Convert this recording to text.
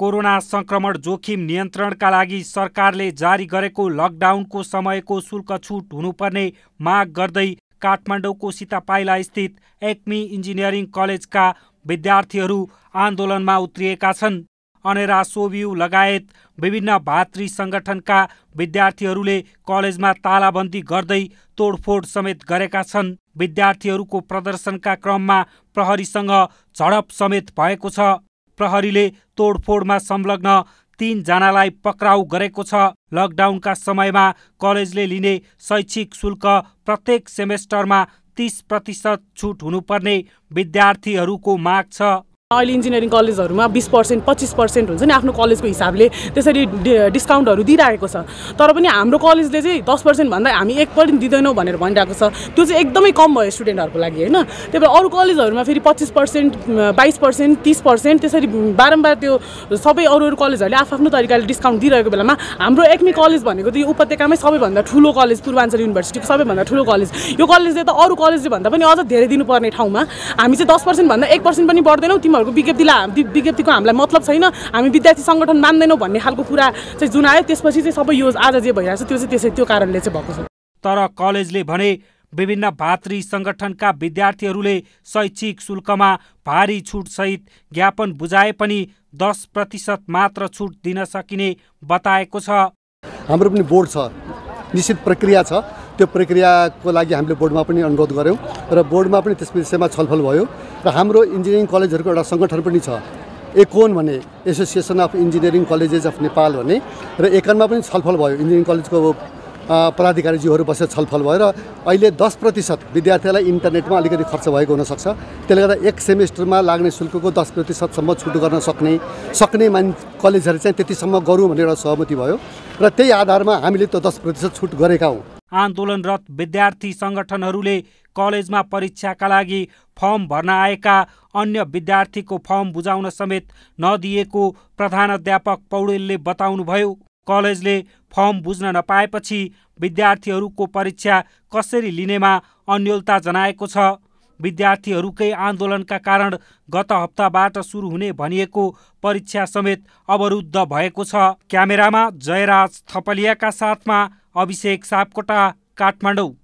corona संक्रमण जोखिम नियन्त्रणका लागि सरकारले जारी गरेको लकडाउनको समयको शुल्क छुट हुनुपर्ने माग गर्दै काठमाडौँको सीतापाइला स्थित एक्मी इन्जिनियरिङ कलेजका विद्यार्थीहरू आन्दोलनमा उत्रिएका छन् अनेरा सोभियु लगायत विभिन्न भातृ सङ्गठनका विद्यार्थीहरूले कलेजमा तालाबन्दी गर्दै तोडफोड समेत गरेका छन् विद्यार्थीहरूको प्रदर्शनका क्रममा प्रहरीसँग झडप समेत भएको छ प्रहरीले तोडफोडमा संलग्न तीनजनालाई पक्राउ गरेको छ लकडाउनका समयमा कलेजले लिने शैक्षिक शुल्क प्रत्येक सेमेस्टरमा तिस प्रतिशत छुट हुनुपर्ने विद्यार्थीहरूको माग छ अहिले इन्जिनियरिङ कलेजहरूमा बिस पर्सेन्ट पच्चिस पर्सेन्ट हुन्छ नि आफ्नो कलेजको हिसाबले त्यसरी डिस्काउन्टहरू दिइरहेको छ तर पनि हाम्रो कलेजले चाहिँ दस पर्सेन्टभन्दा हामी एक पर्सेन्ट दिँदैनौँ भनेर भनिरहेको छ त्यो चाहिँ एकदमै कम भयो स्टुडेन्टहरूको लागि होइन त्यही भएर अरू कलेजहरूमा फेरि पच्चिस पर्सेन्ट बाइस पर्सेन्ट तिस पर्सेन्ट त्यसरी बारम्बार त्यो सबै अरू अरू कलेजहरूले आफ्नो तरिकाले डिस्काउन्ट दिइरहेको बेलामा हाम्रो एक्मी कलेज भनेको त यो उपत्यकामै सबैभन्दा ठुलो कलेज पूर्वाञ्चल युनिभर्सिटीको सबैभन्दा ठुलो कलेज यो कलेजले त अरू कलेजले भन्दा पनि अझ धेरै दिनुपर्ने ठाउँमा हामी चाहिँ दस पर्सेन्टभन्दा एक पर्सेन्ट पनि बढ्दैनौँ तिमीहरूको विज्ञप्तिलाई विज्ञप्तिको हामीलाई मतलब छैन हामी विद्यार्थी सङ्गठन मान्दैनौँ भन्ने खालको कुरा चाहिँ जुन आयो त्यसपछि चाहिँ सबै यो आज जे भइरहेको छ त्यो चाहिँ त्यसै त्यो कारणले चाहिँ भएको छ तर कलेजले भने विभिन्न भातृ सङ्गठनका विद्यार्थीहरूले शैक्षिक शुल्कमा भारी छुटसहित ज्ञापन बुझाए पनि दस प्रतिशत मात्र छुट दिन सकिने बताएको छ हाम्रो पनि बोर्ड छ निश्चित प्रक्रिया छ त्यो प्रक्रियाको लागि हामीले बोर्डमा पनि अनुरोध गऱ्यौँ र बोर्डमा पनि त्यस विषयमा छलफल भयो र हाम्रो इन्जिनियरिङ कलेजहरूको एउटा सङ्गठन पनि छ एकोन भने association of engineering colleges of Nepal भने र एकनमा पनि छलफल भयो इन्जिनियरिङ कलेजको पदाधिकारीज्यूहरू बसेर छलफल भयो र अहिले दस प्रतिशत विद्यार्थीलाई इन्टरनेटमा अलिकति खर्च भएको हुनसक्छ त्यसले गर्दा एक सेमेस्टरमा लाग्ने शुल्कको दस प्रतिशतसम्म छुट गर्न सक्ने सक्ने मान कलेजहरू चाहिँ त्यतिसम्म गरौँ भनेर एउटा सहमति भयो र त्यही आधारमा हामीले त्यो दस प्रतिशत छुट गरेका हौँ आन्दोलनरत विद्यार्थी सङ्गठनहरूले कलेजमा परीक्षाका लागि फर्म भर्न आएका अन्य विद्यार्थीको फर्म बुझाउन समेत नदिएको प्रधानध्यापक पौडेलले बताउनुभयो कलेजले फर्म बुझ्न नपाएपछि विद्यार्थीहरूको परीक्षा कसरी लिनेमा अन्यलता जनाएको छ विद्यार्थीहरूकै आन्दोलनका कारण गत हप्ताबाट सुरु हुने भनिएको परीक्षा समेत अवरुद्ध भएको छ क्यामेरामा जयराज थपलियाका साथमा अभिषेक सापकोटा काठमाडौँ